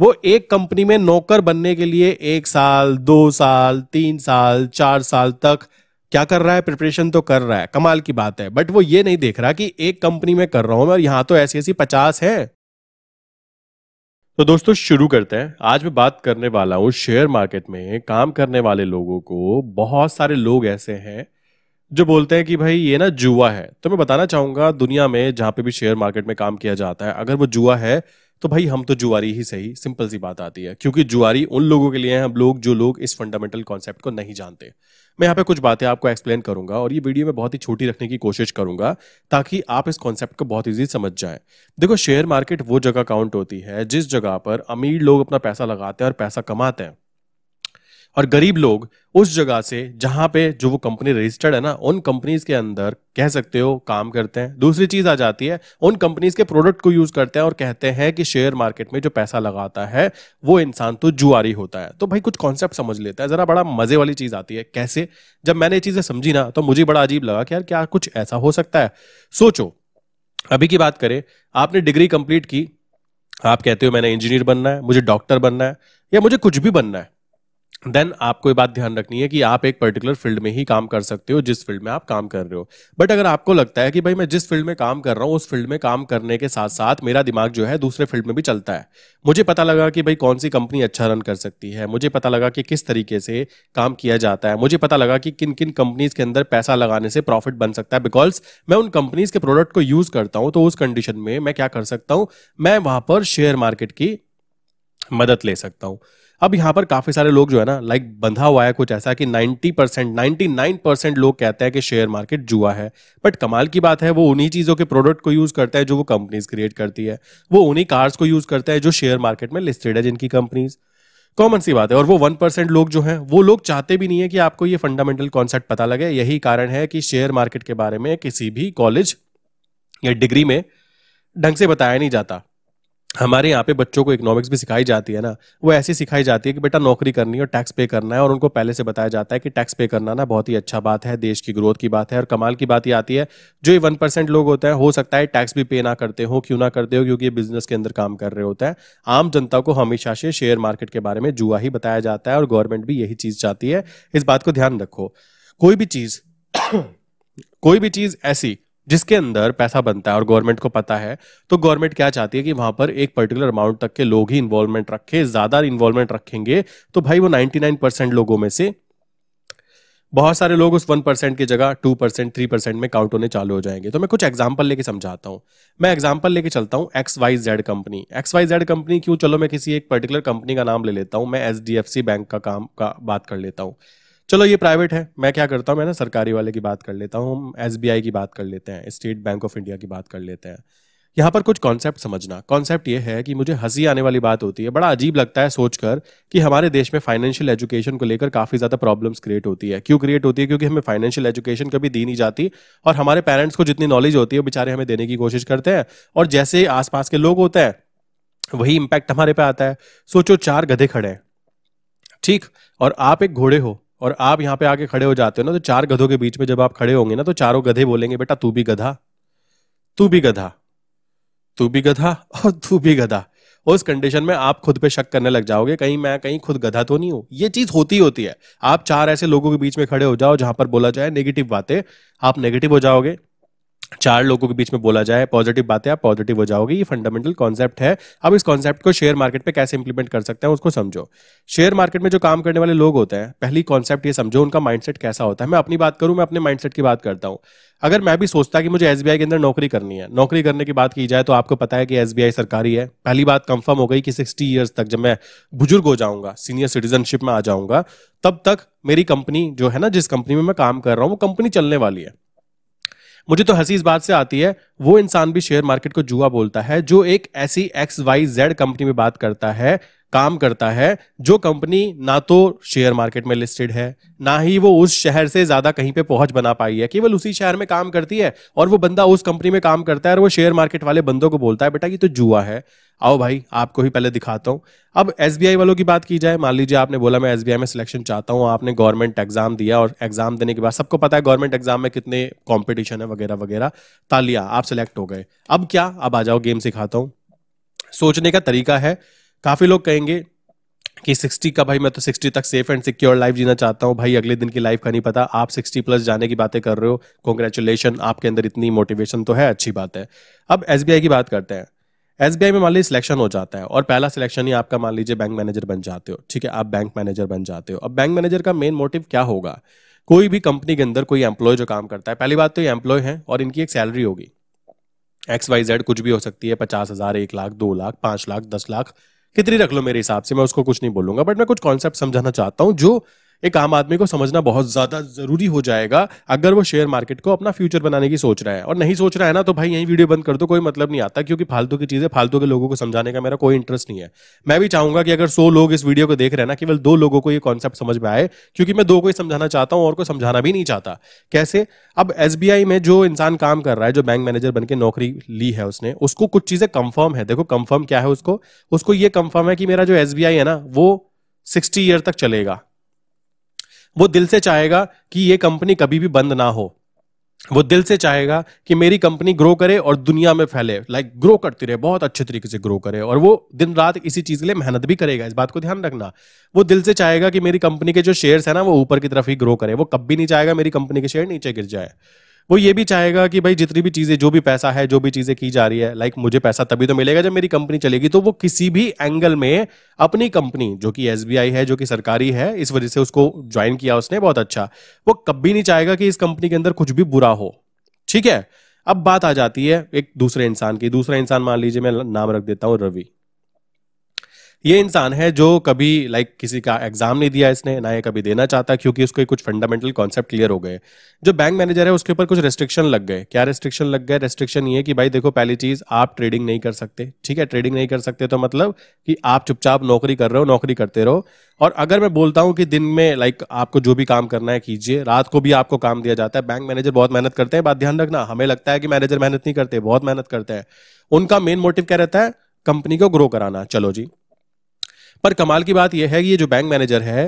वो एक कंपनी में नौकर बनने के लिए एक साल दो साल तीन साल चार साल तक क्या कर रहा है प्रिपरेशन तो कर रहा है कमाल की बात है बट वो ये नहीं देख रहा कि एक कंपनी में कर रहा हूं और यहां तो ऐसी ऐसी पचास है तो दोस्तों शुरू करते हैं आज मैं बात करने वाला हूं शेयर मार्केट में काम करने वाले लोगों को बहुत सारे लोग ऐसे हैं जो बोलते हैं कि भाई ये ना जुआ है तो मैं बताना चाहूंगा दुनिया में जहां पे भी शेयर मार्केट में काम किया जाता है अगर वो जुआ है तो भाई हम तो जुआरी ही सही सिंपल सी बात आती है क्योंकि जुआरी उन लोगों के लिए हैं हम लोग जो लोग इस फंडामेंटल कॉन्सेप्ट को नहीं जानते मैं यहाँ पे कुछ बातें आपको एक्सप्लेन करूंगा और ये वीडियो में बहुत ही छोटी रखने की कोशिश करूंगा ताकि आप इस कॉन्सेप्ट को बहुत ईजी समझ जाए देखो शेयर मार्केट वो जगह काउंट होती है जिस जगह पर अमीर लोग अपना पैसा लगाते हैं और पैसा कमाते हैं और गरीब लोग उस जगह से जहां पे जो वो कंपनी रजिस्टर्ड है ना उन कंपनीज के अंदर कह सकते हो काम करते हैं दूसरी चीज आ जाती है उन कंपनीज के प्रोडक्ट को यूज करते हैं और कहते हैं कि शेयर मार्केट में जो पैसा लगाता है वो इंसान तो जुआरी होता है तो भाई कुछ कॉन्सेप्ट समझ लेता है जरा बड़ा मजे वाली चीज आती है कैसे जब मैंने ये चीजें समझी ना तो मुझे बड़ा अजीब लगा कि यार क्या कुछ ऐसा हो सकता है सोचो अभी की बात करें आपने डिग्री कंप्लीट की आप कहते हो मैंने इंजीनियर बनना है मुझे डॉक्टर बनना है या मुझे कुछ भी बनना है देन आपको ये बात ध्यान रखनी है कि आप एक पर्टिकुलर फील्ड में ही काम कर सकते हो जिस फील्ड में आप काम कर रहे हो बट अगर आपको लगता है कि भाई मैं जिस फील्ड में काम कर रहा हूँ उस फील्ड में काम करने के साथ साथ मेरा दिमाग जो है दूसरे फील्ड में भी चलता है मुझे पता लगा कि भाई कौन सी कंपनी अच्छा रन कर सकती है मुझे पता लगा कि किस तरीके से काम किया जाता है मुझे पता लगा कि किन किन कंपनीज के अंदर पैसा लगाने से प्रॉफिट बन सकता है बिकॉज मैं उन कंपनीज के प्रोडक्ट को यूज करता हूँ तो उस कंडीशन में मैं क्या कर सकता हूँ मैं वहां पर शेयर मार्केट की मदद ले सकता हूँ अब यहाँ पर काफी सारे लोग जो है ना लाइक बंधा हुआ है कुछ ऐसा कि 90 परसेंट नाइन्टी लोग कहते हैं कि शेयर मार्केट जुआ है बट कमाल की बात है वो उन्हीं चीजों के प्रोडक्ट को यूज करता है जो वो कंपनीज क्रिएट करती है वो उन्हीं कार्स को यूज करता है जो शेयर मार्केट में लिस्टेड है जिनकी कंपनीज कॉमन सी बात है और वो वन परसेंट लोग जो हैं वो लोग चाहते भी नहीं है कि आपको ये फंडामेंटल कॉन्सेप्ट पता लगे यही कारण है कि शेयर मार्केट के बारे में किसी भी कॉलेज या डिग्री में ढंग से बताया नहीं जाता हमारे यहाँ पे बच्चों को इकोनॉमिक्स भी सिखाई जाती है ना वो ऐसी सिखाई जाती है कि बेटा नौकरी करनी है और टैक्स पे करना है और उनको पहले से बताया जाता है कि टैक्स पे करना ना बहुत ही अच्छा बात है देश की ग्रोथ की बात है और कमाल की बात ही आती है जो ये वन परसेंट लोग होते हैं हो सकता है टैक्स भी पे ना करते हो क्यों ना करते हो क्योंकि ये बिजनेस के अंदर काम कर रहे होते हैं आम जनता को हमेशा से शेयर मार्केट के बारे में जुआ ही बताया जाता है और गवर्नमेंट भी यही चीज चाहती है इस बात को ध्यान रखो कोई भी चीज कोई भी चीज ऐसी जिसके अंदर पैसा बनता है और गवर्नमेंट को पता है तो गवर्नमेंट क्या चाहती है कि वहां पर एक पर्टिकुलर अमाउंट तक के लोग ही इन्वॉल्वमेंट रखे ज्यादा इन्वॉल्वमेंट रखेंगे तो भाई वो 99 परसेंट लोगों में से बहुत सारे लोग उस वन परसेंट की जगह टू परसेंट थ्री परसेंट में काउंट होने चालू हो जाएंगे तो मैं कुछ एग्जाम्पल लेके समझाता हूँ मैं एग्जाम्पल लेके चलता हूँ X Y Z company X Y Z company क्यों चलो मैं किसी एक पर्टिकुलर कंपनी का नाम ले लेता हूँ मैं एच बैंक का काम का बात कर लेता हूँ चलो ये प्राइवेट है मैं क्या करता हूँ मैं ना सरकारी वाले की बात कर लेता हूँ हम एस की बात कर लेते हैं स्टेट बैंक ऑफ इंडिया की बात कर लेते हैं यहाँ पर कुछ कॉन्सेप्ट समझना कॉन्सेप्ट ये है कि मुझे हंसी आने वाली बात होती है बड़ा अजीब लगता है सोचकर कि हमारे देश में फाइनेंशियल एजुकेशन को लेकर काफ़ी ज़्यादा प्रॉब्लम्स क्रिएट होती है क्यों क्रिएट होती है क्योंकि हमें फाइनेंशियल एजुकेशन कभी दी नहीं जाती और हमारे पेरेंट्स को जितनी नॉलेज होती है बेचारे हमें देने की कोशिश करते हैं और जैसे आसपास के लोग होते हैं वही इम्पैक्ट हमारे पे आता है सोचो चार गधे खड़े हैं ठीक और आप एक घोड़े हो और आप यहाँ पे आके खड़े हो जाते हो ना तो चार गधों के बीच में जब आप खड़े होंगे ना तो चारों गधे बोलेंगे बेटा तू भी गधा तू भी गधा तू भी गधा और तू भी गधा उस कंडीशन में आप खुद पे शक करने लग जाओगे कहीं मैं कहीं खुद गधा तो नहीं हूं ये चीज होती होती है आप चार ऐसे लोगों के बीच में खड़े हो जाओ जहां पर बोला जाए नेगेटिव बातें आप नेगेटिव हो जाओगे चार लोगों के बीच में बोला जाए पॉजिटिव बातें आप पॉजिटिव हो जाओगे ये फंडामेंटल कॉन्सेप्ट है अब इस कॉन्सेप्ट को शेयर मार्केट पे कैसे इंप्लीमेंट कर सकते हैं उसको समझो शेयर मार्केट में जो काम करने वाले लोग होते हैं पहली कॉन्सेप्ट ये समझो उनका माइंडसेट कैसा होता है मैं अपनी बात करूं मैं अपने माइंडसेट की बात करता हूं अगर मैं भी सोचता कि मुझे एस के अंदर नौकरी करनी है नौकरी करने की बात की जाए तो आपको पता है कि एस सरकारी है पहली बात कंफर्म हो गई कि सिक्सटी ईयर्स तक जब मैं बुजुर्ग हो जाऊंगा सीनियर सिटीजनशिप में आ जाऊंगा तब तक मेरी कंपनी जो है ना जिस कंपनी में मैं काम कर रहा हूँ वो कंपनी चलने वाली है मुझे तो हंसी इस बात से आती है वो इंसान भी शेयर मार्केट को जुआ बोलता है जो एक ऐसी एक्स वाई जेड कंपनी में बात करता है काम करता है जो कंपनी ना तो शेयर मार्केट में लिस्टेड है ना ही वो उस शहर से ज्यादा कहीं पे पहुंच बना पाई है केवल उसी शहर में काम करती है और वो बंदा उस कंपनी में काम करता है और वो शेयर मार्केट वाले बंदों को बोलता है बेटा ये तो जुआ है आओ भाई आपको ही पहले दिखाता हूँ अब एस वालों की बात की जाए मान लीजिए आपने बोला मैं एस में सिलेक्शन चाहता हूँ आपने गवर्नमेंट एग्जाम दिया और एग्जाम देने के बाद सबको पता है गवर्नमेंट एग्जाम में कितने कॉम्पिटिशन है वगैरह वगैरह तालिया आप सिलेक्ट हो गए अब क्या अब आ जाओ गेम सिखाता हूँ सोचने का तरीका है काफी लोग कहेंगे कि 60 का भाई मैं तो 60 तक सेफ एंड सिक्योर लाइफ जीना चाहता हूँ भाई अगले दिन की लाइफ का नहीं पता आप 60 प्लस जाने की बातें कर रहे हो कॉन्ग्रेचुलेशन आपके अंदर इतनी मोटिवेशन तो है अच्छी बात है अब एस की बात करते हैं एस में मान लीजिए सिलेक्शन हो जाता है और पहला सिलेक्शन ही आपका मान लीजिए बैंक मैनेजर बन जाते हो ठीक है आप बैंक मैनेजर बन जाते हो अब बैंक मैनेजर का मेन मोटिव क्या होगा कोई भी कंपनी के अंदर कोई एम्प्लॉय जो काम करता है पहली बात तो ये एम्प्लॉय है और इनकी एक सैलरी होगी एक्स वाई जेड कुछ भी हो सकती है पचास हजार एक लाख दो लाख पांच लाख दस लाख कितनी रख लो मेरे हिसाब से मैं उसको कुछ नहीं बोलूंगा बट मैं कुछ कॉन्सेप्ट समझाना चाहता हूँ जो एक आम आदमी को समझना बहुत ज्यादा जरूरी हो जाएगा अगर वो शेयर मार्केट को अपना फ्यूचर बनाने की सोच रहा है और नहीं सोच रहा है ना तो भाई यही वीडियो बंद कर दो कोई मतलब नहीं आता क्योंकि फालतू की चीजें फालतू के लोगों को समझाने का मेरा कोई इंटरेस्ट नहीं है मैं भी चाहूंगा कि अगर सो लोग इस वीडियो को देख रहे हैं ना केवल दो लोगों को ये कॉन्सेप्ट समझ में आए क्योंकि मैं दो को ही समझाना चाहता हूँ और को समझाना भी नहीं चाहता कैसे अब एस में जो इंसान काम कर रहा है जो बैंक मैनेजर बन के नौकरी ली है उसने उसको कुछ चीजें कंफर्म है देखो कंफर्म क्या है उसको उसको ये कंफर्म है कि मेरा जो एस है ना वो सिक्सटी ईयर तक चलेगा वो दिल से चाहेगा कि ये कंपनी कभी भी बंद ना हो वो दिल से चाहेगा कि मेरी कंपनी ग्रो करे और दुनिया में फैले लाइक like, ग्रो करती रहे बहुत अच्छे तरीके से ग्रो करे और वो दिन रात इसी चीज के लिए मेहनत भी करेगा इस बात को ध्यान रखना वो दिल से चाहेगा कि मेरी कंपनी के जो शेयर्स है ना वो ऊपर की तरफ ही ग्रो करे वो कभी नहीं चाहेगा मेरी कंपनी के शेयर नीचे गिर जाए वो ये भी चाहेगा कि भाई जितनी भी चीज़ें जो भी पैसा है जो भी चीज़ें की जा रही है लाइक मुझे पैसा तभी तो मिलेगा जब मेरी कंपनी चलेगी तो वो किसी भी एंगल में अपनी कंपनी जो कि एस है जो कि सरकारी है इस वजह से उसको ज्वाइन किया उसने बहुत अच्छा वो कभी नहीं चाहेगा कि इस कंपनी के अंदर कुछ भी बुरा हो ठीक है अब बात आ जाती है एक दूसरे इंसान की दूसरा इंसान मान लीजिए मैं नाम रख देता हूँ रवि ये इंसान है जो कभी लाइक किसी का एग्जाम नहीं दिया इसने ना ये कभी देना चाहता क्योंकि उसके कुछ फंडामेंटल कॉन्सेप्ट क्लियर हो गए जो बैंक मैनेजर है उसके ऊपर कुछ रेस्ट्रिक्शन लग गए क्या रेस्ट्रिक्शन लग गए रेस्ट्रिक्शन ये कि भाई देखो पहली चीज आप ट्रेडिंग नहीं कर सकते ठीक है ट्रेडिंग नहीं कर सकते तो मतलब कि आप चुपचाप नौकरी कर रहे हो नौकरी करते रहो और अगर मैं बोलता हूँ कि दिन में लाइक आपको जो भी काम करना है कीजिए रात को भी आपको काम दिया जाता है बैंक मैनेजर बहुत मेहनत करते हैं बात ध्यान रखना हमें लगता है कि मैनेजर मेहनत नहीं करते बहुत मेहनत करते हैं उनका मेन मोटिव क्या रहता है कंपनी को ग्रो कराना चलो जी पर कमाल की बात यह है कि ये जो बैंक मैनेजर है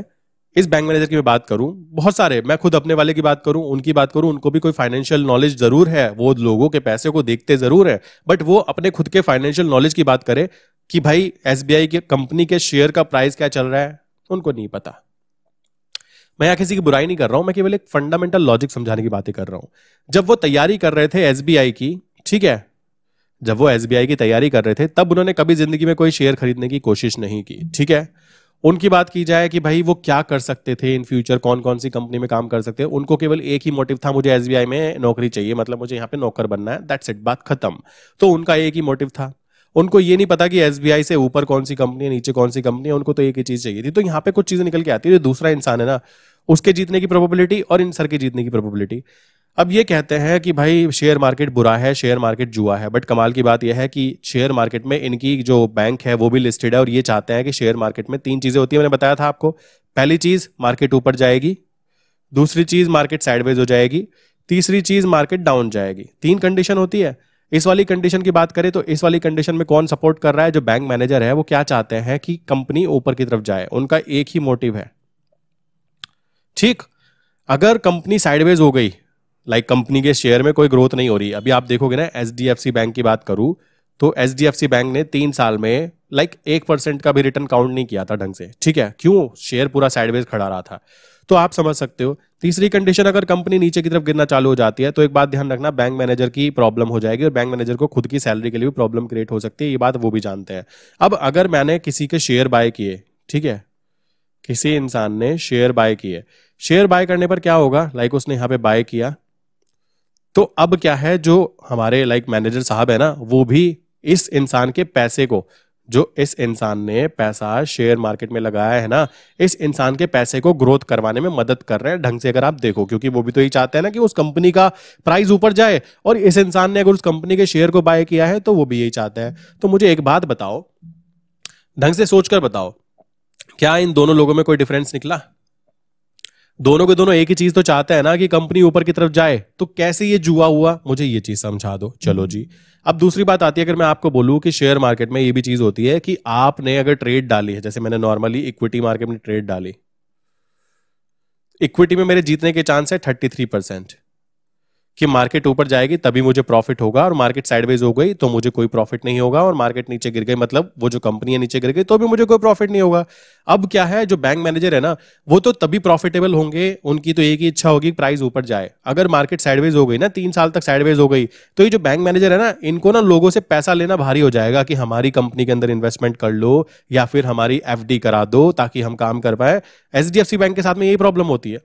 इस बैंक मैनेजर की मैं बात करूं बहुत सारे मैं खुद अपने वाले की बात करूं उनकी बात करूं उनको भी कोई फाइनेंशियल नॉलेज जरूर है वो लोगों के पैसे को देखते जरूर है बट वो अपने खुद के फाइनेंशियल नॉलेज की बात करे कि भाई एस की कंपनी के शेयर का प्राइस क्या चल रहा है उनको नहीं पता मैं यहाँ किसी की बुराई नहीं कर रहा हूं मैं केवल एक फंडामेंटल लॉजिक समझाने की बातें कर रहा हूं जब वो तैयारी कर रहे थे एस की ठीक है जब वो एस की तैयारी कर रहे थे तब उन्होंने कभी जिंदगी में कोई शेयर खरीदने की कोशिश नहीं की ठीक है उनकी बात की जाए कि भाई वो क्या कर सकते थे इन फ्यूचर कौन कौन सी कंपनी में काम कर सकते हैं उनको केवल एक ही मोटिव था मुझे एस में नौकरी चाहिए मतलब मुझे यहाँ पे नौकर बनना है दैट्स इट बात खत्म तो उनका एक ही मोटिव था उनको ये नहीं पता कि एस से ऊपर कौन सी कंपनी है नीचे कौन सी कंपनी है उनको तो एक ही चीज चाहिए थी तो यहाँ पे कुछ चीजें निकल के आती है जो दूसरा इंसान है ना उसके जीतने की प्रोबेबिलिटी और इन सर के जीतने की प्रोबेबिलिटी अब ये कहते हैं कि भाई शेयर मार्केट बुरा है शेयर मार्केट जुआ है बट कमाल की बात यह है कि शेयर मार्केट में इनकी जो बैंक है वो भी लिस्टेड है और ये चाहते हैं कि शेयर मार्केट में तीन चीजें होती है मैंने बताया था आपको पहली चीज मार्केट ऊपर जाएगी दूसरी चीज मार्केट साइडवेज हो जाएगी तीसरी चीज मार्केट डाउन जाएगी तीन कंडीशन होती है इस वाली कंडीशन की बात करें तो इस वाली कंडीशन में कौन सपोर्ट कर रहा है जो बैंक मैनेजर है वो क्या चाहते हैं कि कंपनी ऊपर की तरफ जाए उनका एक ही मोटिव है ठीक अगर कंपनी साइडवेज हो गई लाइक कंपनी के शेयर में कोई ग्रोथ नहीं हो रही अभी आप देखोगे ना H D F C bank की बात करूँ तो H D F C bank ने तीन साल में लाइक एक परसेंट का भी रिटर्न काउंट नहीं किया था ढंग से ठीक है क्यों शेयर पूरा साइडवेज खड़ा रहा था तो आप समझ सकते हो तीसरी कंडीशन अगर कंपनी नीचे की तरफ गिरना चालू हो जाती है तो एक बात ध्यान रखना बैंक मैनेजर की प्रॉब्लम हो जाएगी और बैंक मैनेजर को खुद की सैलरी के लिए भी प्रॉब्लम क्रिएट हो सकती है ये बात वो भी जानते हैं अब अगर मैंने किसी के शेयर बाय किए ठीक है किसी इंसान ने शेयर बाय किए शेयर बाय करने पर क्या होगा लाइक उसने यहाँ पे बाय किया तो अब क्या है जो हमारे लाइक मैनेजर साहब है ना वो भी इस इंसान के पैसे को जो इस इंसान ने पैसा शेयर मार्केट में लगाया है ना इस इंसान के पैसे को ग्रोथ करवाने में मदद कर रहे हैं ढंग से अगर आप देखो क्योंकि वो भी तो यही चाहते हैं ना कि उस कंपनी का प्राइस ऊपर जाए और इस इंसान ने अगर उस कंपनी के शेयर को बाय किया है तो वो भी यही चाहते हैं तो मुझे एक बात बताओ ढंग से सोचकर बताओ क्या इन दोनों लोगों में कोई डिफरेंस निकला दोनों के दोनों एक ही चीज तो चाहते हैं ना कि कंपनी ऊपर की तरफ जाए तो कैसे ये जुआ हुआ मुझे ये चीज समझा दो चलो जी अब दूसरी बात आती है अगर मैं आपको बोलूं कि शेयर मार्केट में ये भी चीज होती है कि आपने अगर ट्रेड डाली है जैसे मैंने नॉर्मली इक्विटी मार्केट में ट्रेड डाली इक्विटी में मेरे जीतने के चांस है थर्टी थ्री परसेंट कि मार्केट ऊपर जाएगी तभी मुझे प्रॉफिट होगा और मार्केट साइडवेज हो गई तो मुझे कोई प्रॉफिट नहीं होगा और मार्केट नीचे गिर गई मतलब वो जो कंपनी है नीचे गिर गई तो भी मुझे कोई प्रॉफिट नहीं होगा अब क्या है जो बैंक मैनेजर है ना वो तो तभी प्रॉफिटेबल होंगे उनकी तो एक ही इच्छा होगी प्राइस ऊपर जाए अगर मार्केट साइडवेज हो गई ना तीन साल तक साइडवेज हो गई तो ये जो बैंक मैनेजर है ना इनको ना लोगों से पैसा लेना भारी हो जाएगा कि हमारी कंपनी के अंदर इन्वेस्टमेंट कर लो या फिर हमारी एफ करा दो ताकि हम काम कर पाए एच बैंक के साथ में यही प्रॉब्लम होती है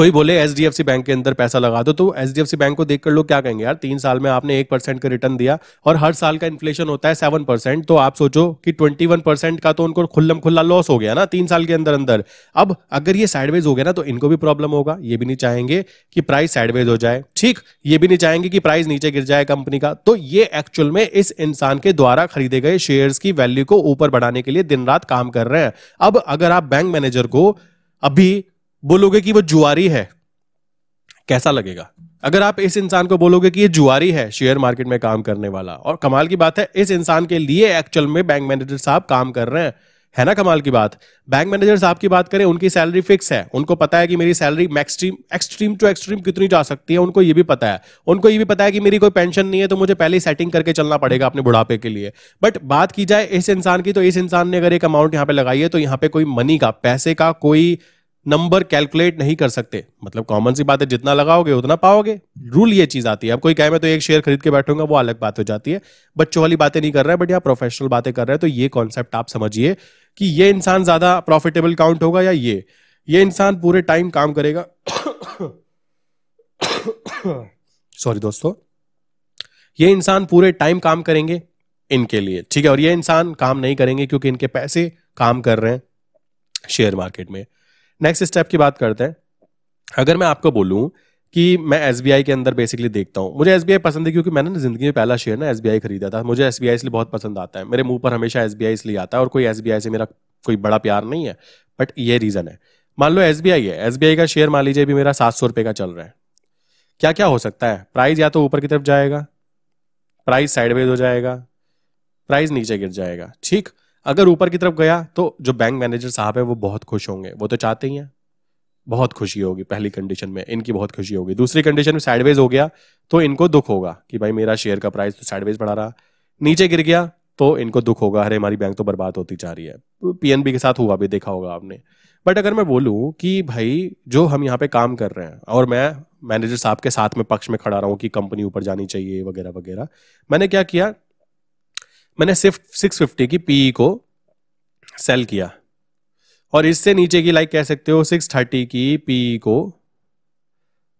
कोई बोले एच बैंक के अंदर पैसा लगा दो तो एच बैंक को देख कर लोग क्या कहेंगे यार तीन साल में आपने एक परसेंट का रिटर्न दिया और हर साल का इन्फ्लेशन होता है सेवन परसेंट तो आप सोचो कि ट्वेंटी वन परसेंट का तो उनको खुल्लम खुल्ला लॉस हो गया ना तीन साल के अंदर अंदर अब अगर ये साइडवेज हो गया ना तो इनको भी प्रॉब्लम होगा ये भी नहीं चाहेंगे कि प्राइस साइडवेज हो जाए ठीक ये भी नहीं चाहेंगे कि प्राइस नीचे गिर जाए कंपनी का तो ये एक्चुअल में इस इंसान के द्वारा खरीदे गए शेयर्स की वैल्यू को ऊपर बढ़ाने के लिए दिन रात काम कर रहे हैं अब अगर आप बैंक मैनेजर को अभी बोलोगे कि वो जुआरी है कैसा लगेगा अगर आप इस इंसान को बोलोगे कि ये जुआरी है शेयर मार्केट में काम करने वाला और कमाल की बात है इस इंसान के लिए एक्चुअल में बैंक मैनेजर साहब काम कर रहे हैं है ना कमाल की बात बैंक मैनेजर साहब की बात करें उनकी सैलरी फिक्स है उनको पता है कि मेरी सैलरी मैक्सट्रीम एक्सट्रीम टू एक्सट्रीम कितनी जा सकती है उनको ये भी पता है उनको ये भी पता है कि मेरी कोई पेंशन नहीं है तो मुझे पहले ही सेटिंग करके चलना पड़ेगा अपने बुढ़ापे के लिए बट बात की जाए इस इंसान की तो इस इंसान ने अगर एक अमाउंट यहाँ पे लगाई है तो यहाँ पे कोई मनी का पैसे का कोई नंबर कैलकुलेट नहीं कर सकते मतलब कॉमन सी बात है जितना लगाओगे उतना पाओगे रूल ये चीज आती है अब कोई कहे मैं तो एक शेयर खरीद के बैठूंगा वो अलग बात हो जाती है बच्चों वाली बातें नहीं कर रहा है बट यहाँ प्रोफेशनल बातें कर रहे हैं तो ये कॉन्सेप्ट आप समझिए कि ये इंसान ज्यादा प्रॉफिटेबल काउंट होगा या ये ये इंसान पूरे टाइम काम करेगा सॉरी दोस्तों ये इंसान पूरे टाइम काम करेंगे इनके लिए ठीक है और ये इंसान काम नहीं करेंगे क्योंकि इनके पैसे काम कर रहे हैं शेयर मार्केट में नेक्स्ट स्टेप की बात करते हैं अगर मैं आपको बोलूं कि मैं एस के अंदर बेसिकली देखता हूँ मुझे एस पसंद है क्योंकि मैंने जिंदगी में पहला शेयर ना एस खरीदा था मुझे एस इसलिए बहुत पसंद आता है मेरे मुंह पर हमेशा एस इसलिए आता है और कोई एस से मेरा कोई बड़ा प्यार नहीं है बट ये रीज़न है मान लो एस है एस का शेयर मान लीजिए अभी मेरा सात सौ का चल रहा है क्या क्या हो सकता है प्राइस या तो ऊपर की तरफ जाएगा प्राइस साइडवेज हो जाएगा प्राइस नीचे गिर जाएगा ठीक अगर ऊपर की तरफ गया तो जो बैंक मैनेजर साहब है वो बहुत खुश होंगे वो तो चाहते ही हैं बहुत खुशी होगी पहली कंडीशन में इनकी बहुत खुशी होगी दूसरी कंडीशन में साइडवेज हो गया तो इनको दुख होगा कि भाई मेरा शेयर का प्राइस तो साइडवेज बढ़ा रहा नीचे गिर गया तो इनको दुख होगा अरे हमारी बैंक तो बर्बाद होती जा रही है पीएनबी के साथ हुआ भी देखा होगा आपने बट अगर मैं बोलू कि भाई जो हम यहाँ पे काम कर रहे हैं और मैं मैनेजर साहब के साथ में पक्ष में खड़ा रहा हूँ कि कंपनी ऊपर जानी चाहिए वगैरह वगैरह मैंने क्या किया मैंने सिर्फ सिक्स फिफ्टी की पीई e को सेल किया और इससे नीचे की लाइक कह सकते हो सिक्स थर्टी की पीई e को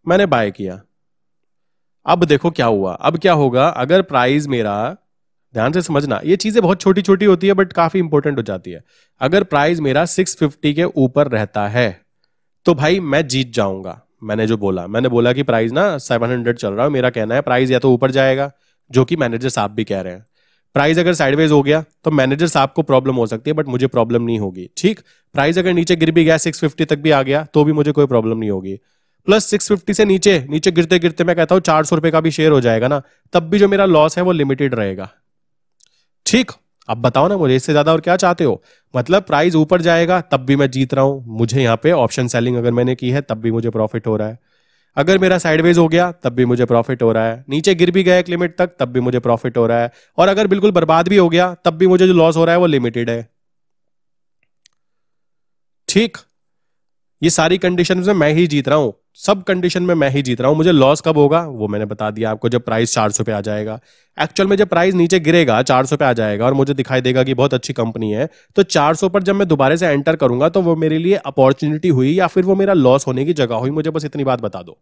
मैंने बाय किया अब देखो क्या हुआ अब क्या होगा अगर प्राइस मेरा ध्यान से समझना ये चीजें बहुत छोटी छोटी होती है बट काफी इंपॉर्टेंट हो जाती है अगर प्राइस मेरा 650 के ऊपर रहता है तो भाई मैं जीत जाऊंगा मैंने जो बोला मैंने बोला कि प्राइस ना 700 चल रहा है मेरा कहना है प्राइस या तो ऊपर जाएगा जो कि मैनेजर साहब भी कह रहे हैं प्राइस अगर साइडवेज हो गया तो मैनेजर साहब को प्रॉब्लम हो सकती है बट मुझे प्रॉब्लम नहीं होगी ठीक प्राइस अगर नीचे गिर भी गया 650 तक भी आ गया तो भी मुझे कोई प्रॉब्लम नहीं होगी प्लस 650 से नीचे नीचे गिरते गिरते मैं कहता हूं चार सौ रुपए का भी शेयर हो जाएगा ना तब भी जो मेरा लॉस है वो लिमिटेड रहेगा ठीक अब बताओ ना मुझे इससे ज्यादा और क्या चाहते हो मतलब प्राइस ऊपर जाएगा तब भी मैं जीत रहा हूं मुझे यहाँ पे ऑप्शन सेलिंग अगर मैंने की है तब भी मुझे प्रॉफिट हो रहा है अगर मेरा साइडवेज हो गया तब भी मुझे प्रॉफिट हो रहा है नीचे गिर भी गया एक लिमिट तक तब भी मुझे प्रॉफिट हो रहा है और अगर बिल्कुल बर्बाद भी हो गया तब भी मुझे जो लॉस हो रहा है वो लिमिटेड है ठीक ये सारी कंडीशन में मैं ही जीत रहा हूं सब कंडीशन में मैं ही जीत रहा हूं मुझे लॉस कब होगा वो मैंने बता दिया आपको जब प्राइस चार सौ पे आ जाएगा एक्चुअल में जब प्राइस नीचे गिरेगा चार सौ पे आ जाएगा और मुझे दिखाई देगा कि बहुत अच्छी कंपनी है तो चार सौ पर जब मैं दोबारे से एंटर करूंगा तो वो मेरे लिए अपॉर्चुनिटी हुई या फिर वो मेरा लॉस होने की जगह हुई मुझे बस इतनी बात बता दो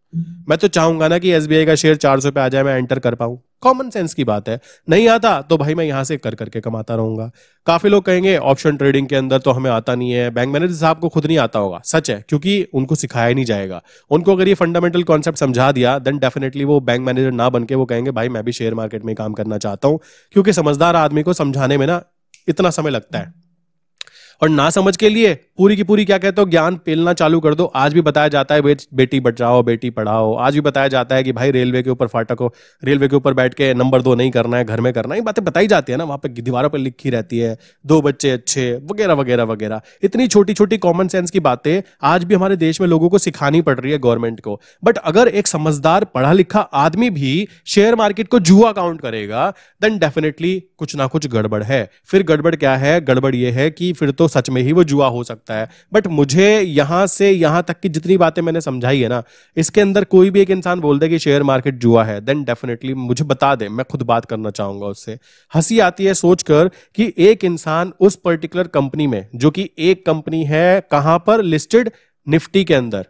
मैं तो चाहूंगा ना कि एस का शेयर चार पे आ जाए मैं एंटर कर पाऊँ कॉमन सेंस की बात है नहीं आता तो भाई मैं यहां से कर करके कमाता रहूंगा काफी लोग कहेंगे ऑप्शन ट्रेडिंग के अंदर तो हमें आता नहीं है बैंक मैनेजर साहब को खुद नहीं आता होगा सच है क्योंकि उनको सिखाया नहीं जाएगा उनको अगर ये फंडामेंटल कॉन्सेप्ट समझा दिया देन डेफिनेटली वो बैंक मैनेजर ना बन के वो कहेंगे भाई मैं भी शेयर मार्केट में काम करना चाहता हूं क्योंकि समझदार आदमी को समझाने में ना इतना समय लगता है और ना समझ के लिए पूरी की पूरी क्या कहते हो ज्ञान पेलना चालू कर दो आज भी बताया जाता है बेटी बचाओ बेटी पढ़ाओ आज भी बताया जाता है कि भाई रेलवे के ऊपर फाटक हो रेलवे के ऊपर बैठ के नंबर दो नहीं करना है घर में करना है ये बातें बताई जाती है ना वहां पर दीवारों पर लिखी रहती है दो बच्चे अच्छे वगैरह वगैरह वगैरह इतनी छोटी छोटी कॉमन सेंस की बातें आज भी हमारे देश में लोगों को सिखानी पड़ रही है गवर्नमेंट को बट अगर एक समझदार पढ़ा लिखा आदमी भी शेयर मार्केट को जुआ काउंट करेगा देन डेफिनेटली कुछ ना कुछ गड़बड़ है फिर गड़बड़ क्या है गड़बड़ ये है कि फिर तो सच में ही वो जुआ हो सकता है बट मुझे यहां से यहां तक की जितनी बातें मैंने समझाई है ना इसके अंदर कोई भी एक इंसान बोल दे कि शेयर मार्केट जुआ है देन डेफिनेटली मुझे बता दे मैं खुद बात करना चाहूंगा उससे हंसी आती है सोचकर कि एक इंसान उस पर्टिकुलर कंपनी में जो कि एक कंपनी है कहां पर लिस्टेड निफ्टी के अंदर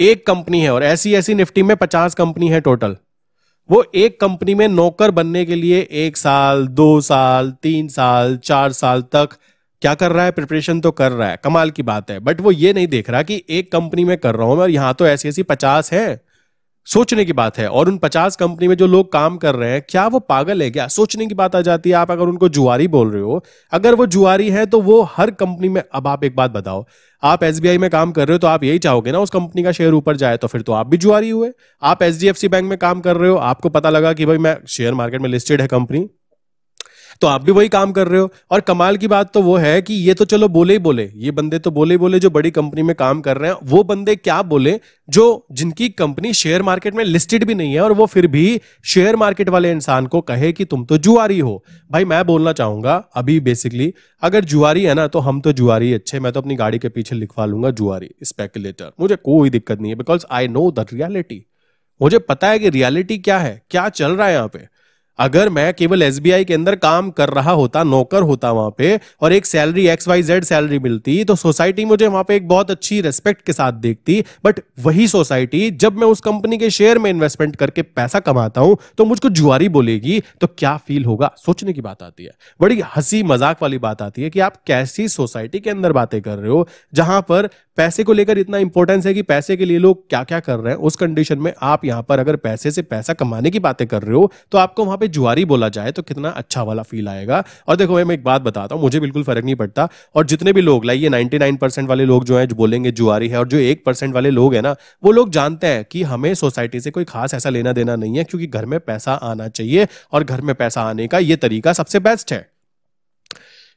एक कंपनी है और ऐसी ऐसी निफ्टी में पचास कंपनी है टोटल वो एक कंपनी में नौकर बनने के लिए एक साल दो साल तीन साल चार साल तक क्या कर रहा है प्रिपरेशन तो कर रहा है कमाल की बात है बट वो ये नहीं देख रहा कि एक कंपनी में कर रहा हूं मैं और यहां तो ऐसी ऐसी पचास है सोचने की बात है और उन पचास कंपनी में जो लोग काम कर रहे हैं क्या वो पागल है क्या सोचने की बात आ जाती है आप अगर उनको जुआरी बोल रहे हो अगर वो जुआरी है तो वो हर कंपनी में अब आप एक बात बताओ आप एस में काम कर रहे हो तो आप यही चाहोगे ना उस कंपनी का शेयर ऊपर जाए तो फिर तो आप भी जुआरी हुए आप एच बैंक में काम कर रहे हो आपको पता लगा कि भाई मैं शेयर मार्केट में लिस्टेड है कंपनी तो आप भी वही काम कर रहे हो और कमाल की बात तो वो है कि ये तो चलो बोले ही बोले ये बंदे तो बोले ही बोले जो बड़ी कंपनी में काम कर रहे हैं वो बंदे क्या बोले जो जिनकी कंपनी शेयर मार्केट में लिस्टेड भी नहीं है और वो फिर भी शेयर मार्केट वाले इंसान को कहे कि तुम तो जुआरी हो भाई मैं बोलना चाहूंगा अभी बेसिकली अगर जुआरी है ना तो हम तो जुआरी अच्छे मैं तो अपनी गाड़ी के पीछे लिखवा लूंगा जुआरी स्पेकुलेटर मुझे कोई दिक्कत नहीं है because I know the reality मुझे पता है कि रियलिटी क्या है क्या चल रहा है यहाँ पे अगर मैं केवल एस के अंदर काम कर रहा होता नौकर होता वहां पे और एक salary X Y Z salary मिलती तो सोसाइटी मुझे वहां पे एक बहुत अच्छी रेस्पेक्ट के साथ देखती बट वही सोसाइटी जब मैं उस कंपनी के शेयर में इन्वेस्टमेंट करके पैसा कमाता हूं तो मुझको जुआरी बोलेगी तो क्या फील होगा सोचने की बात आती है बड़ी हंसी मजाक वाली बात आती है कि आप कैसी सोसाइटी के अंदर बातें कर रहे हो जहां पर पैसे को लेकर इतना इंपॉर्टेंस है कि पैसे के लिए लोग क्या क्या कर रहे हैं उस कंडीशन में आप यहाँ पर अगर पैसे से पैसा कमाने की बातें कर रहे हो तो आपको वहां पे जुआरी बोला जाए तो कितना अच्छा वाला फील आएगा और देखो मैं एक बात बताता हूँ मुझे बिल्कुल फर्क नहीं पड़ता और जितने भी लोग लाइए नाइनटी वाले लोग जो है जो बोलेंगे जुआरी है और जो एक वाले लोग है ना वो लोग जानते हैं कि हमें सोसाइटी से कोई खास ऐसा लेना देना नहीं है क्योंकि घर में पैसा आना चाहिए और घर में पैसा आने का ये तरीका सबसे बेस्ट है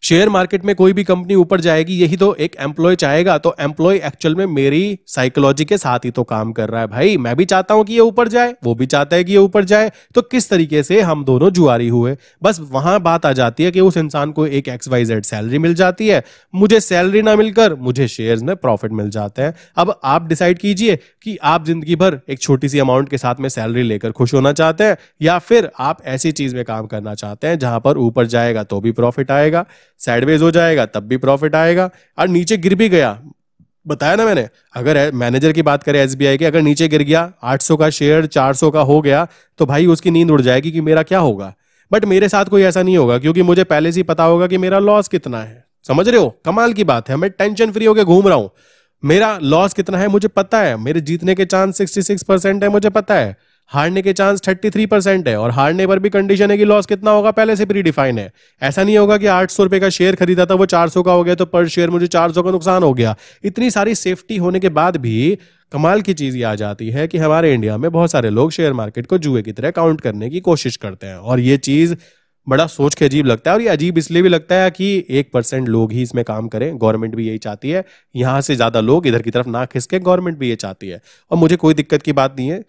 शेयर मार्केट में कोई भी कंपनी ऊपर जाएगी यही तो एक एम्प्लॉय चाहेगा तो एम्प्लॉय एक्चुअल में मेरी साइकोलॉजी के साथ ही तो काम कर रहा है भाई मैं भी चाहता हूं कि ये ऊपर जाए वो भी चाहता है कि ये ऊपर जाए तो किस तरीके से हम दोनों जुआरी हुए बस वहां बात आ जाती है कि उस इंसान को एक एक्स वाई जेड सैलरी मिल जाती है मुझे सैलरी ना मिलकर मुझे शेयर में प्रॉफिट मिल जाते हैं अब आप डिसाइड कीजिए कि आप जिंदगी भर एक छोटी सी अमाउंट के साथ में सैलरी लेकर खुश होना चाहते हैं या फिर आप ऐसी चीज में काम करना चाहते हैं जहां पर ऊपर जाएगा तो भी प्रॉफिट आएगा साइडवेज हो जाएगा तब भी प्रॉफिट आएगा और नीचे गिर भी गया बताया ना मैंने अगर मैनेजर की बात करें एस की अगर नीचे गिर गया 800 का शेयर 400 का हो गया तो भाई उसकी नींद उड़ जाएगी कि मेरा क्या होगा बट मेरे साथ कोई ऐसा नहीं होगा क्योंकि मुझे पहले से ही पता होगा कि मेरा लॉस कितना है समझ रहे हो कमाल की बात है मैं टेंशन फ्री होकर घूम रहा हूं मेरा लॉस कितना है मुझे पता है मेरे जीतने के चांस 66 परसेंट है मुझे पता है हारने के चांस 33 परसेंट है और हारने पर भी कंडीशन है कि लॉस कितना होगा पहले से प्री डिफाइन है ऐसा नहीं होगा कि आठ सौ रुपए का शेयर खरीदा था वो चार सौ का हो गया तो पर शेयर मुझे चार सौ का नुकसान हो गया इतनी सारी सेफ्टी होने के बाद भी कमाल की चीज ये आ जाती है कि हमारे इंडिया में बहुत सारे लोग शेयर मार्केट को जुए की तरह काउंट करने की कोशिश करते हैं और ये चीज बड़ा सोच के अजीब लगता है और ये अजीब इसलिए भी लगता है कि एक परसेंट लोग ही इसमें काम करें गवर्नमेंट भी यही चाहती है यहाँ से ज्यादा लोग इधर की तरफ ना खिसके गवर्नमेंट भी ये चाहती है और मुझे कोई दिक्कत की बात नहीं है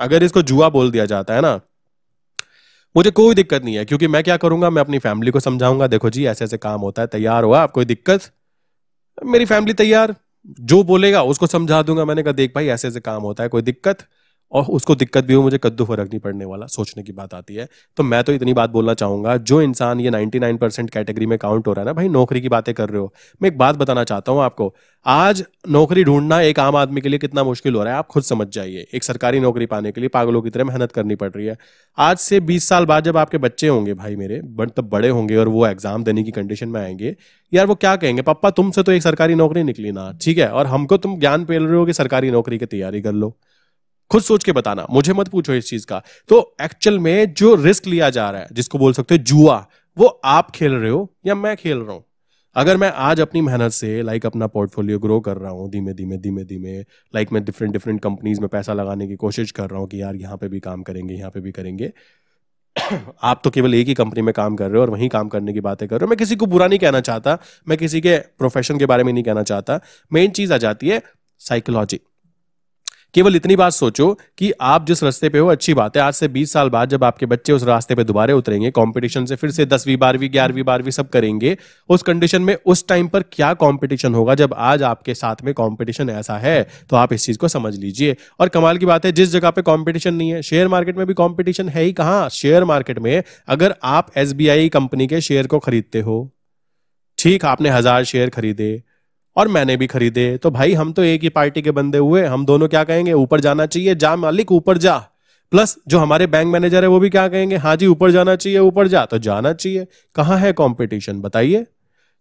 अगर इसको जुआ बोल दिया जाता है ना मुझे कोई दिक्कत नहीं है क्योंकि मैं क्या करूंगा मैं अपनी फैमिली को समझाऊंगा देखो जी ऐसे ऐसे काम होता है तैयार हुआ आप कोई दिक्कत मेरी फैमिली तैयार जो बोलेगा उसको समझा दूंगा मैंने कहा देख भाई ऐसे ऐसे काम होता है कोई दिक्कत और उसको दिक्कत भी हो मुझे कद्दू फर्क नहीं पड़ने वाला सोचने की बात आती है तो मैं तो इतनी बात बोलना चाहूंगा जो इंसान ये 99 परसेंट कैटेगरी में काउंट हो रहा है ना भाई नौकरी की बातें कर रहे हो मैं एक बात बताना चाहता हूँ आपको आज नौकरी ढूंढना एक आम आदमी के लिए कितना मुश्किल हो रहा है आप खुद समझ जाइए एक सरकारी नौकरी पाने के लिए पागलों की तरह मेहनत करनी पड़ रही है आज से बीस साल बाद जब आपके बच्चे होंगे भाई मेरे बट तब बड़े होंगे और वो एग्जाम देने की कंडीशन में आएंगे यार वो क्या कहेंगे पापा तुमसे तो एक सरकारी नौकरी निकली ना ठीक है और हमको तुम ज्ञान पेल रहे हो कि सरकारी नौकरी की तैयारी कर लो खुद सोच के बताना मुझे मत पूछो इस चीज का तो एक्चुअल में जो रिस्क लिया जा रहा है जिसको बोल सकते हो जुआ वो आप खेल रहे हो या मैं खेल रहा हूं अगर मैं आज अपनी मेहनत से लाइक like, अपना पोर्टफोलियो ग्रो कर रहा हूँ धीमे धीमे धीमे धीमे लाइक मैं डिफरेंट डिफरेंट कंपनीज में पैसा लगाने की कोशिश कर रहा हूँ कि यार यहाँ पे भी काम करेंगे यहाँ पे भी करेंगे आप तो केवल एक ही कंपनी में काम कर रहे हो और वहीं काम करने की बातें कर रहे हो मैं किसी को बुरा नहीं कहना चाहता मैं किसी के प्रोफेशन के बारे में नहीं कहना चाहता मेन चीज़ आ जाती है साइकोलॉजी केवल इतनी बात सोचो कि आप जिस रास्ते पे हो अच्छी बात है आज से 20 साल बाद जब आपके बच्चे उस रास्ते पे दोबारा उतरेंगे कंपटीशन से फिर से दसवीं बारहवीं ग्यारहवीं बारहवीं सब करेंगे उस कंडीशन में उस टाइम पर क्या कंपटीशन होगा जब आज आपके साथ में कंपटीशन ऐसा है तो आप इस चीज को समझ लीजिए और कमाल की बात है जिस जगह पे कॉम्पिटिशन नहीं है शेयर मार्केट में भी कॉम्पिटिशन है ही कहाँ शेयर मार्केट में अगर आप एस कंपनी के शेयर को खरीदते हो ठीक आपने हजार शेयर खरीदे और मैंने भी खरीदे तो भाई हम तो एक ही पार्टी के बंदे हुए हम दोनों क्या कहेंगे ऊपर जाना चाहिए जा मालिक ऊपर जा प्लस जो हमारे बैंक मैनेजर है वो भी क्या कहेंगे हाँ जी ऊपर जाना चाहिए ऊपर जा तो जाना चाहिए कहाँ है कॉम्पिटिशन बताइए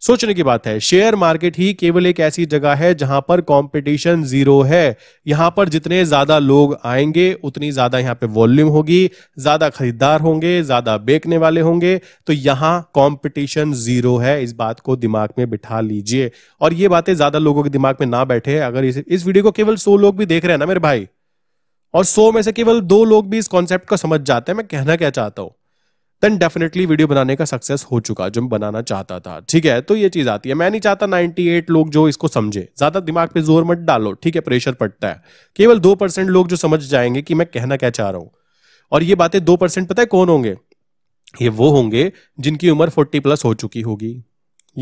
सोचने की बात है शेयर मार्केट ही केवल एक ऐसी जगह है जहां पर कंपटीशन जीरो है यहां पर जितने ज्यादा लोग आएंगे उतनी ज्यादा यहां पे वॉल्यूम होगी ज्यादा खरीदार होंगे ज्यादा बेचने वाले होंगे तो यहां कंपटीशन जीरो है इस बात को दिमाग में बिठा लीजिए और ये बातें ज्यादा लोगों के दिमाग में ना बैठे अगर इस, इस वीडियो को केवल सो लोग भी देख रहे हैं ना मेरे भाई और सो में से केवल दो लोग भी इस कॉन्सेप्ट को समझ जाते हैं मैं कहना क्या चाहता हूं देन डेफिनेटली वीडियो बनाने का सक्सेस हो चुका जो मैं बनाना चाहता था ठीक है तो ये चीज आती है मैं नहीं चाहता 98 लोग जो इसको समझे ज्यादा दिमाग पे जोर मत डालो ठीक है प्रेशर पड़ता है केवल दो परसेंट लोग जो समझ जाएंगे कि मैं कहना क्या चाह रहा हूं और ये बातें दो परसेंट पता है कौन होंगे ये वो होंगे जिनकी उम्र फोर्टी प्लस हो चुकी होगी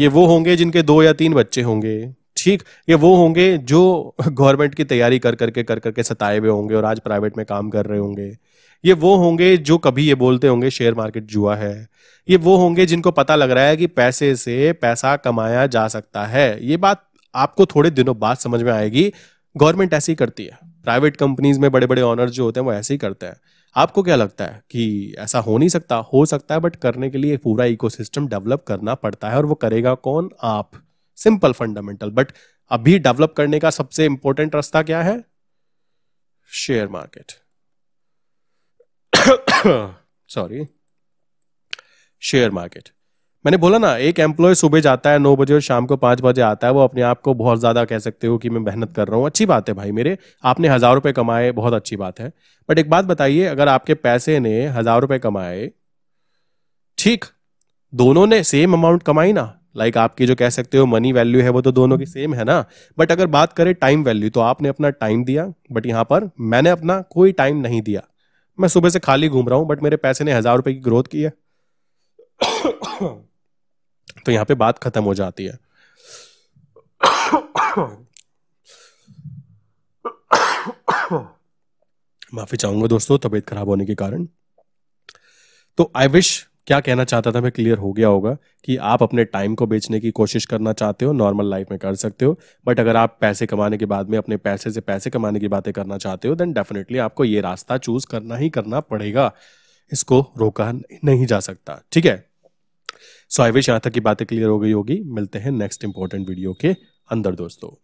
ये वो होंगे जिनके दो या तीन बच्चे होंगे ठीक ये वो होंगे जो गवर्नमेंट की तैयारी कर करके कर करके सताए हुए होंगे और आज प्राइवेट में काम कर रहे होंगे ये वो होंगे जो कभी ये बोलते होंगे शेयर मार्केट जुआ है ये वो होंगे जिनको पता लग रहा है कि पैसे से पैसा कमाया जा सकता है ये बात आपको थोड़े दिनों बाद समझ में आएगी गवर्नमेंट ऐसे ही करती है प्राइवेट कंपनीज में बड़े बड़े ऑनर जो होते हैं वो ऐसे ही करते हैं आपको क्या लगता है कि ऐसा हो नहीं सकता हो सकता है बट करने के लिए पूरा इकोसिस्टम डेवलप करना पड़ता है और वो करेगा कौन आप सिंपल फंडामेंटल बट अभी डेवलप करने का सबसे इंपॉर्टेंट रास्ता क्या है share market sorry share market मैंने बोला ना एक एम्प्लॉय सुबह जाता है नौ बजे और शाम को पांच बजे आता है वो अपने आप को बहुत ज़्यादा कह सकते हो कि मैं मेहनत कर रहा हूँ अच्छी बात है भाई मेरे आपने हज़ार रुपए कमाए बहुत अच्छी बात है बट एक बात बताइए अगर आपके पैसे ने हज़ार रुपए कमाए ठीक दोनों ने सेम अमाउंट कमाई ना लाइक like आपकी जो कह सकते हो मनी वैल्यू है वो तो दोनों की सेम है ना बट अगर बात करें टाइम वैल्यू तो आपने अपना टाइम दिया बट यहाँ पर मैंने अपना कोई टाइम नहीं दिया मैं सुबह से खाली घूम रहा हूं बट मेरे पैसे ने हजार रुपए की ग्रोथ की है तो यहां पे बात खत्म हो जाती है माफी चाहूंगा दोस्तों तबीयत खराब होने के कारण तो आई विश क्या कहना चाहता था मैं क्लियर हो गया होगा कि आप अपने टाइम को बेचने की कोशिश करना चाहते हो नॉर्मल लाइफ में कर सकते हो बट अगर आप पैसे कमाने के बाद में अपने पैसे से पैसे कमाने की बातें करना चाहते हो देन डेफिनेटली आपको ये रास्ता चूज करना ही करना पड़ेगा इसको रोका नहीं जा सकता ठीक है सो आई विश यहाँ तक की बातें क्लियर हो गई होगी मिलते हैं नेक्स्ट इंपॉर्टेंट वीडियो के अंदर दोस्तों